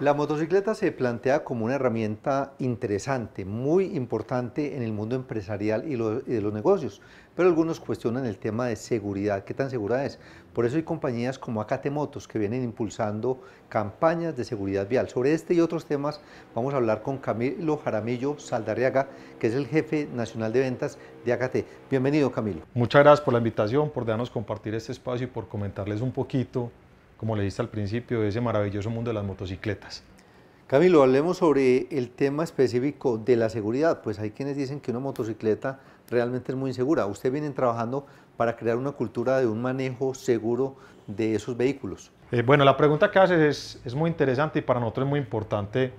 La motocicleta se plantea como una herramienta interesante, muy importante en el mundo empresarial y, de los negocios, pero algunos cuestionan el tema de seguridad, qué tan segura es. Por eso hay compañías como Acate Motos que vienen impulsando campañas de seguridad vial. Sobre este y otros temas vamos a hablar con Camilo Jaramillo Saldarriaga, que es el jefe nacional de ventas de Acate. Bienvenido Camilo. Muchas gracias por la invitación, por darnos compartir este espacio y por comentarles un poquito como le dije al principio, de ese maravilloso mundo de las motocicletas. Camilo, hablemos sobre el tema específico de la seguridad. Pues hay quienes dicen que una motocicleta realmente es muy insegura. Usted viene trabajando para crear una cultura de un manejo seguro de esos vehículos. Eh, bueno, la pregunta que haces es, es, muy interesante y para nosotros es muy importante,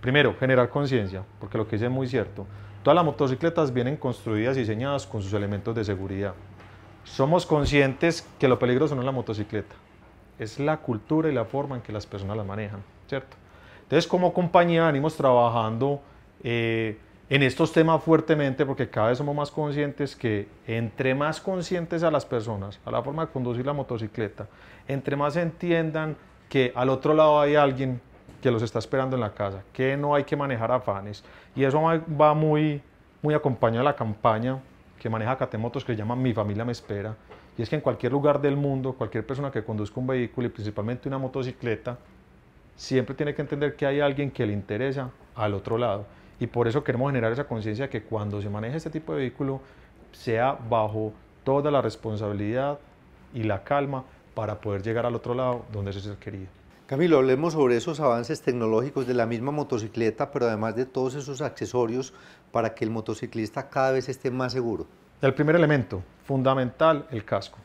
primero, generar conciencia, porque lo que dice es muy cierto. Todas las motocicletas vienen construidas y diseñadas con sus elementos de seguridad. Somos conscientes que lo peligroso no es la motocicleta, es la cultura y la forma en que las personas las manejan, ¿cierto? Entonces, como compañía venimos trabajando eh, en estos temas fuertemente porque cada vez somos más conscientes que entre más conscientes a las personas, a la forma de conducir la motocicleta, entre más entiendan que al otro lado hay alguien que los está esperando en la casa, que no hay que manejar afanes. Y eso va muy, muy acompañado a la campaña que maneja Catemotos que se llama Mi familia me espera. Y es que en cualquier lugar del mundo, cualquier persona que conduzca un vehículo y principalmente una motocicleta, siempre tiene que entender que hay alguien que le interesa al otro lado. Y por eso queremos generar esa conciencia que cuando se maneja este tipo de vehículo sea bajo toda la responsabilidad y la calma para poder llegar al otro lado donde se el querido. Camilo, hablemos sobre esos avances tecnológicos de la misma motocicleta, pero además de todos esos accesorios para que el motociclista cada vez esté más seguro. El primer elemento fundamental, el casco.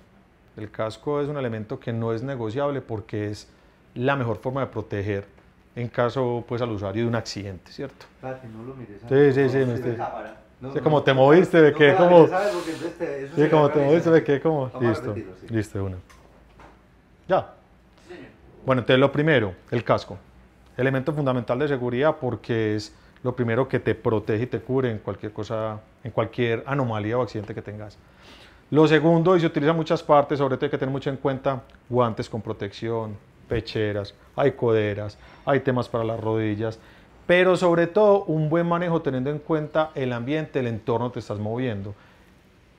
El casco es un elemento que no es negociable porque es la mejor forma de proteger en caso pues al usuario de un accidente, ¿cierto? Claro, no lo mires. Sí, sí, sí, no, no, como te moviste, de quedé como... Este, sí, como te moviste, de como... Listo, listo una. Ya. Bueno, entonces lo primero, el casco. Elemento fundamental de seguridad porque es lo primero que te protege y te cubre en cualquier cosa, en cualquier anomalía o accidente que tengas. Lo segundo, y se utiliza en muchas partes, sobre todo hay que tener mucho en cuenta, guantes con protección, pecheras, hay coderas, hay temas para las rodillas, pero sobre todo un buen manejo teniendo en cuenta el ambiente, el entorno te estás moviendo.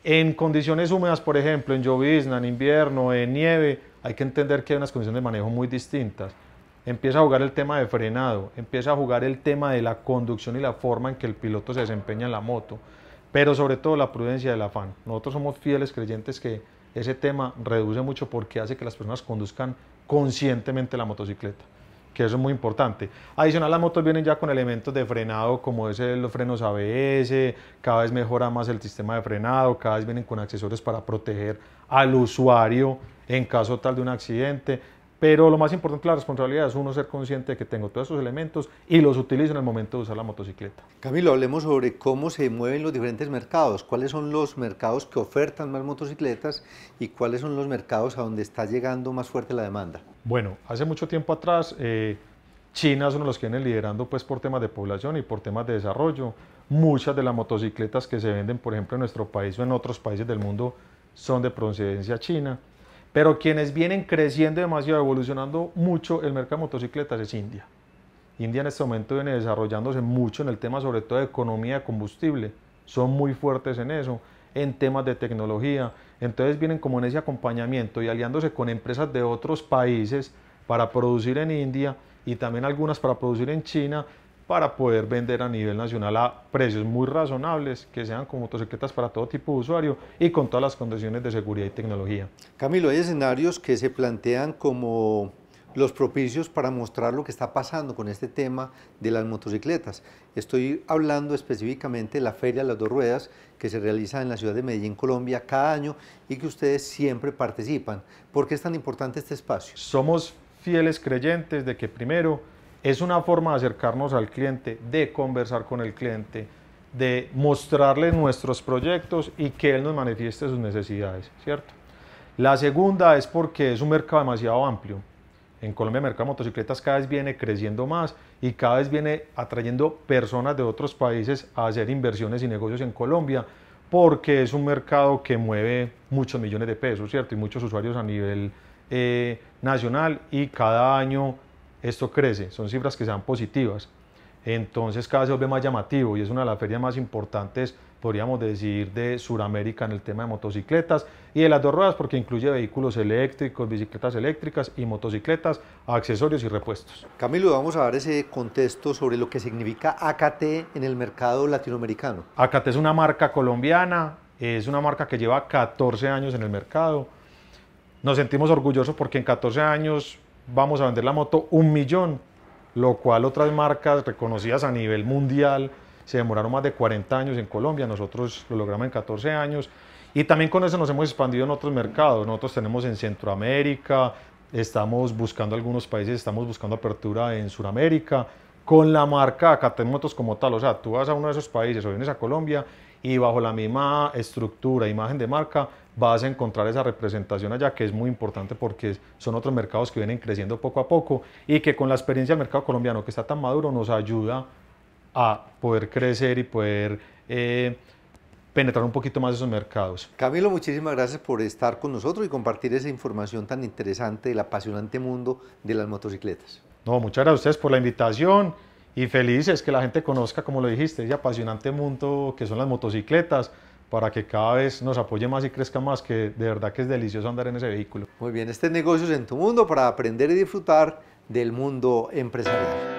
En condiciones húmedas, por ejemplo, en llovizna, en invierno, en nieve, hay que entender que hay unas condiciones de manejo muy distintas. Empieza a jugar el tema de frenado, empieza a jugar el tema de la conducción y la forma en que el piloto se desempeña en la moto, pero sobre todo la prudencia del afán. Nosotros somos fieles creyentes que ese tema reduce mucho porque hace que las personas conduzcan conscientemente la motocicleta que eso es muy importante. Adicional, las motos vienen ya con elementos de frenado, como es los frenos ABS, cada vez mejora más el sistema de frenado, cada vez vienen con accesorios para proteger al usuario en caso tal de un accidente. Pero lo más importante, la responsabilidad es uno ser consciente de que tengo todos esos elementos y los utilizo en el momento de usar la motocicleta. Camilo, hablemos sobre cómo se mueven los diferentes mercados. ¿Cuáles son los mercados que ofertan más motocicletas y cuáles son los mercados a donde está llegando más fuerte la demanda? Bueno, hace mucho tiempo atrás eh, es China de los que viene liderando pues, por temas de población y por temas de desarrollo. Muchas de las motocicletas que se venden, por ejemplo, en nuestro país o en otros países del mundo son de procedencia china. Pero quienes vienen creciendo demasiado, evolucionando mucho el mercado de motocicletas es India. India en este momento viene desarrollándose mucho en el tema sobre todo de economía de combustible. Son muy fuertes en eso, en temas de tecnología. Entonces vienen como en ese acompañamiento y aliándose con empresas de otros países para producir en India y también algunas para producir en China para poder vender a nivel nacional a precios muy razonables, que sean con motocicletas para todo tipo de usuario y con todas las condiciones de seguridad y tecnología. Camilo, hay escenarios que se plantean como los propicios para mostrar lo que está pasando con este tema de las motocicletas. Estoy hablando específicamente de la Feria de las Dos Ruedas que se realiza en la ciudad de Medellín, Colombia, cada año y que ustedes siempre participan. ¿Por qué es tan importante este espacio? Somos fieles creyentes de que primero es una forma de acercarnos al cliente, de conversar con el cliente, de mostrarle nuestros proyectos y que él nos manifieste sus necesidades, ¿cierto? La segunda es porque es un mercado demasiado amplio. En Colombia el mercado de motocicletas cada vez viene creciendo más y cada vez viene atrayendo personas de otros países a hacer inversiones y negocios en Colombia porque es un mercado que mueve muchos millones de pesos, ¿cierto? Y muchos usuarios a nivel eh, nacional y cada año esto crece, son cifras que sean positivas. Entonces cada vez se vuelve más llamativo y es una de las ferias más importantes, podríamos decir, de Sudamérica en el tema de motocicletas y de las dos ruedas porque incluye vehículos eléctricos, bicicletas eléctricas y motocicletas, accesorios y repuestos. Camilo, vamos a dar ese contexto sobre lo que significa AKT en el mercado latinoamericano. AKT es una marca colombiana, es una marca que lleva 14 años en el mercado. Nos sentimos orgullosos porque en 14 años vamos a vender la moto un millón, lo cual otras marcas reconocidas a nivel mundial se demoraron más de 40 años en Colombia, nosotros lo logramos en 14 años. Y también con eso nos hemos expandido en otros mercados. Nosotros tenemos en Centroamérica, estamos buscando algunos países, estamos buscando apertura en Sudamérica, con la marca Catemotos como tal. O sea, tú vas a uno de esos países o vienes a Colombia y bajo la misma estructura, imagen de marca, vas a encontrar esa representación allá que es muy importante porque son otros mercados que vienen creciendo poco a poco y que con la experiencia del mercado colombiano que está tan maduro nos ayuda a poder crecer y poder... Eh, penetrar un poquito más esos mercados. Camilo, muchísimas gracias por estar con nosotros y compartir esa información tan interesante del apasionante mundo de las motocicletas. No, muchas gracias a ustedes por la invitación y felices que la gente conozca, como lo dijiste, ese apasionante mundo que son las motocicletas para que cada vez nos apoye más y crezca más, que de verdad que es delicioso andar en ese vehículo. Muy bien, este negocio es en tu mundo para aprender y disfrutar del mundo empresarial.